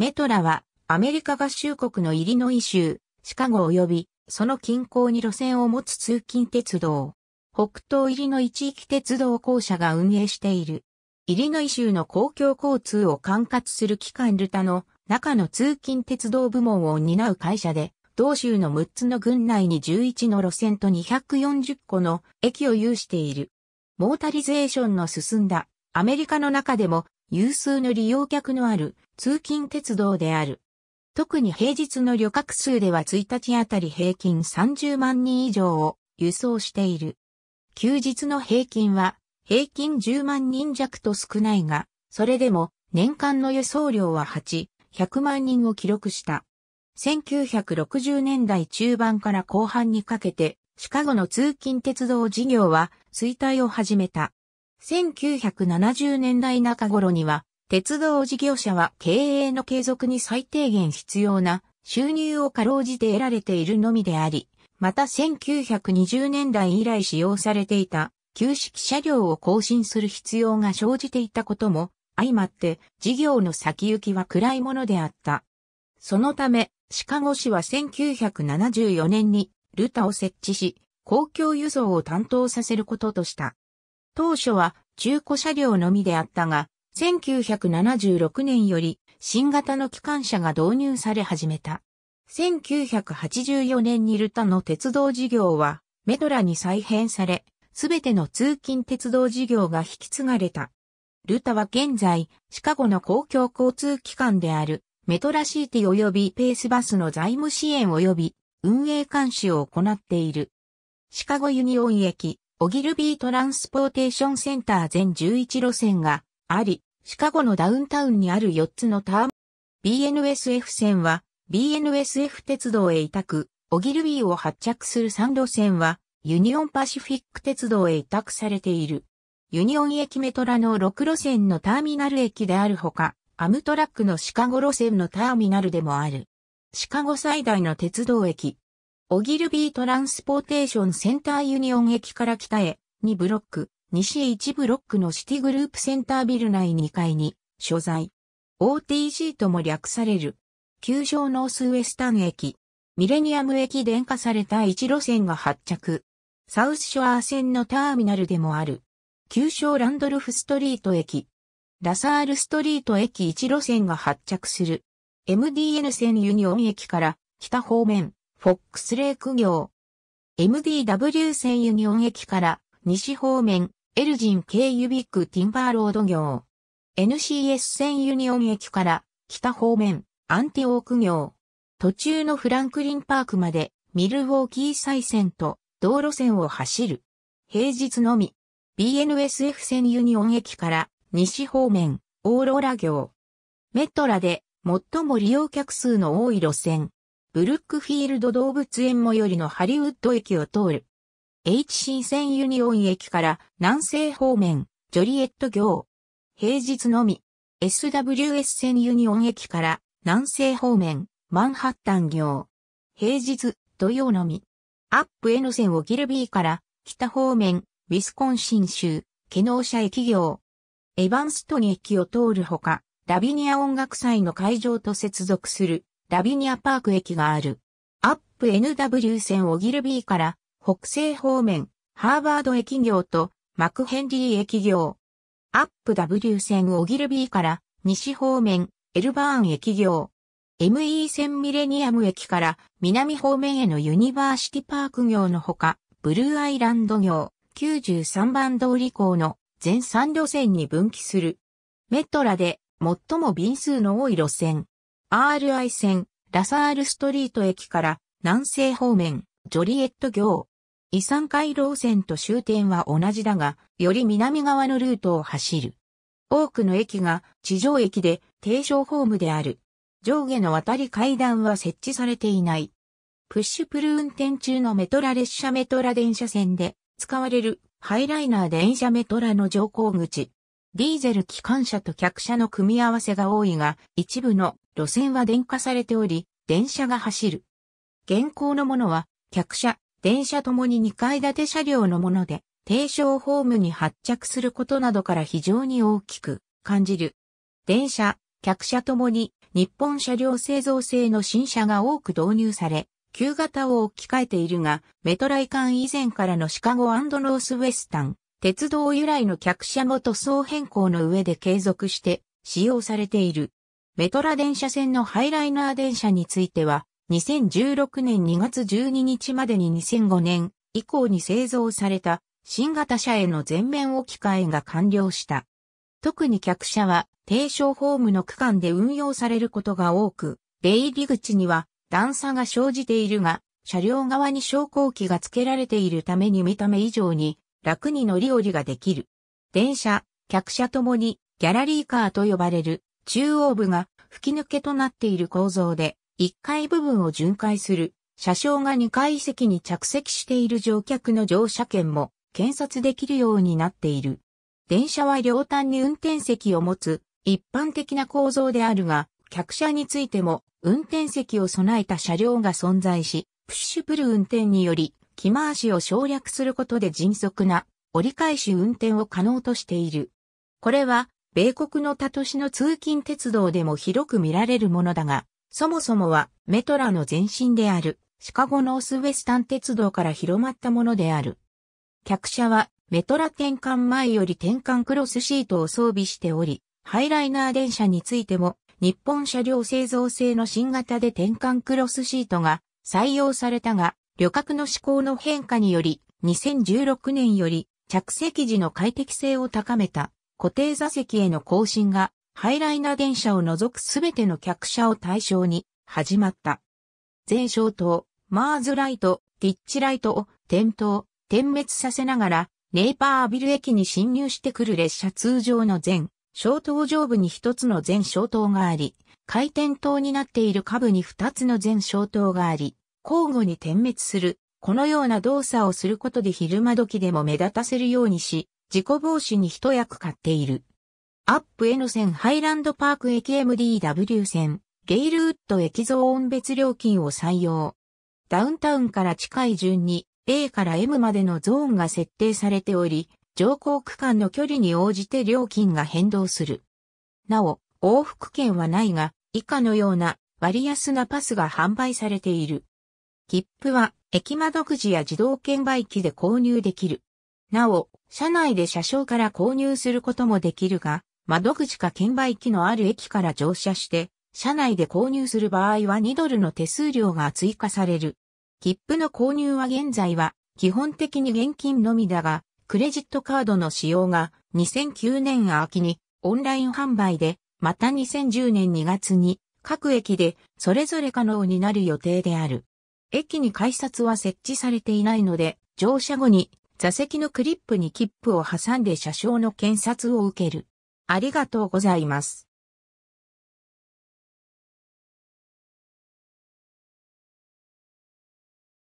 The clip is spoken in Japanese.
メトラはアメリカ合衆国のイリノイ州、シカゴ及びその近郊に路線を持つ通勤鉄道。北東イリノイ地域鉄道公社が運営している。イリノイ州の公共交通を管轄する機関ルタの中の通勤鉄道部門を担う会社で、同州の6つの郡内に11の路線と240個の駅を有している。モータリゼーションの進んだアメリカの中でも有数の利用客のある通勤鉄道である。特に平日の旅客数では1日あたり平均30万人以上を輸送している。休日の平均は平均10万人弱と少ないが、それでも年間の輸送量は8、100万人を記録した。1960年代中盤から後半にかけて、シカゴの通勤鉄道事業は衰退を始めた。1970年代中頃には、鉄道事業者は経営の継続に最低限必要な収入をかろうじて得られているのみであり、また1920年代以来使用されていた旧式車両を更新する必要が生じていたことも相まって事業の先行きは暗いものであった。そのため、シカゴ市は1974年にルタを設置し、公共輸送を担当させることとした。当初は中古車両のみであったが、1976年より新型の機関車が導入され始めた。1984年にルタの鉄道事業はメトラに再編され、すべての通勤鉄道事業が引き継がれた。ルタは現在、シカゴの公共交通機関であるメトラシーティ及びペースバスの財務支援及び運営監視を行っている。シカゴユニオン駅、オギルビートランスポーテーションセンター全11路線があり、シカゴのダウンタウンにある4つのターミ BNSF 線は BNSF 鉄道へ委託、オギルビーを発着する3路線はユニオンパシフィック鉄道へ委託されている。ユニオン駅メトラの6路線のターミナル駅であるほか、アムトラックのシカゴ路線のターミナルでもある。シカゴ最大の鉄道駅、オギルビートランスポーテーションセンターユニオン駅から北へ2ブロック、西へ1ブロックのシティグループセンタービル内2階に所在。o t g とも略される。旧称ノースウエスタン駅。ミレニアム駅電化された1路線が発着。サウスショアー線のターミナルでもある。旧称ランドルフストリート駅。ラサールストリート駅1路線が発着する。MDN 線ユニオン駅から北方面、フォックスレーク業。MDW 線ユニオン駅から西方面、エルジン経由ビッグティンバーロード業。NCS 線ユニオン駅から北方面、アンティオーク業。途中のフランクリンパークまでミルウォーキー再線と道路線を走る。平日のみ。BNSF 線ユニオン駅から西方面、オーロラ業。メトラで最も利用客数の多い路線。ブルックフィールド動物園最寄りのハリウッド駅を通る。HC 線ユニオン駅から南西方面、ジョリエット行。平日のみ、SWS 線ユニオン駅から南西方面、マンハッタン行。平日、土曜のみ。アップ N 線をギルビーから北方面、ウィスコンシン州、ケノーシャ駅行。エヴァンストン駅を通るほか、ラビニア音楽祭の会場と接続するラビニアパーク駅がある。アップ NW 線オギルビーから北西方面、ハーバード駅業とマクヘンリー駅業。アップ W 線オギルビーから西方面、エルバーン駅業。ME 線ミレニアム駅から南方面へのユニバーシティパーク業のほか、ブルーアイランド業、93番通り港の全3路線に分岐する。メトラで最も便数の多い路線。RI 線、ラサールストリート駅から南西方面、ジョリエット行。遺産回廊線と終点は同じだが、より南側のルートを走る。多くの駅が地上駅で低床ホームである。上下の渡り階段は設置されていない。プッシュプル運転中のメトラ列車メトラ電車線で使われるハイライナー電車メトラの乗降口。ディーゼル機関車と客車の組み合わせが多いが、一部の路線は電化されており、電車が走る。現行のものは、客車、電車ともに2階建て車両のもので、低床ホームに発着することなどから非常に大きく感じる。電車、客車ともに日本車両製造製の新車が多く導入され、旧型を置き換えているが、メトライカン以前からのシカゴロースウェスタン、鉄道由来の客車も塗装変更の上で継続して使用されている。メトラ電車線のハイライナー電車については、2016年2月12日までに2005年以降に製造された新型車への全面置き換えが完了した。特に客車は低床ホームの区間で運用されることが多く、出入り口には段差が生じているが、車両側に昇降機が付けられているために見た目以上に楽に乗り降りができる。電車、客車ともにギャラリーカーと呼ばれる中央部が吹き抜けとなっている構造で1階部分を巡回する車掌が2階席に着席している乗客の乗車券も検察できるようになっている。電車は両端に運転席を持つ一般的な構造であるが、客車についても運転席を備えた車両が存在し、プッシュプル運転により木回しを省略することで迅速な折り返し運転を可能としている。これは、米国の他都市の通勤鉄道でも広く見られるものだが、そもそもはメトラの前身であるシカゴノースウェスタン鉄道から広まったものである。客車はメトラ転換前より転換クロスシートを装備しており、ハイライナー電車についても日本車両製造製の新型で転換クロスシートが採用されたが、旅客の思考の変化により、2016年より着席時の快適性を高めた固定座席への更新が、ハイライナー電車を除くすべての客車を対象に始まった。全消灯、マーズライト、ティッチライトを点灯、点滅させながら、ネイパーアビル駅に侵入してくる列車通常の全、消灯上部に一つの全消灯があり、回転灯になっている下部に二つの全消灯があり、交互に点滅する、このような動作をすることで昼間時でも目立たせるようにし、事故防止に一役買っている。アップへの線ハイランドパーク駅 MDW 線、ゲイルウッド駅増音別料金を採用。ダウンタウンから近い順に A から M までのゾーンが設定されており、乗降区間の距離に応じて料金が変動する。なお、往復券はないが、以下のような割安なパスが販売されている。切符は駅窓口や自動券売機で購入できる。なお、車内で車掌から購入することもできるが、窓口か券売機のある駅から乗車して、車内で購入する場合は2ドルの手数料が追加される。切符の購入は現在は基本的に現金のみだが、クレジットカードの使用が2009年秋にオンライン販売で、また2010年2月に各駅でそれぞれ可能になる予定である。駅に改札は設置されていないので、乗車後に座席のクリップに切符を挟んで車掌の検察を受ける。ありがとうございます。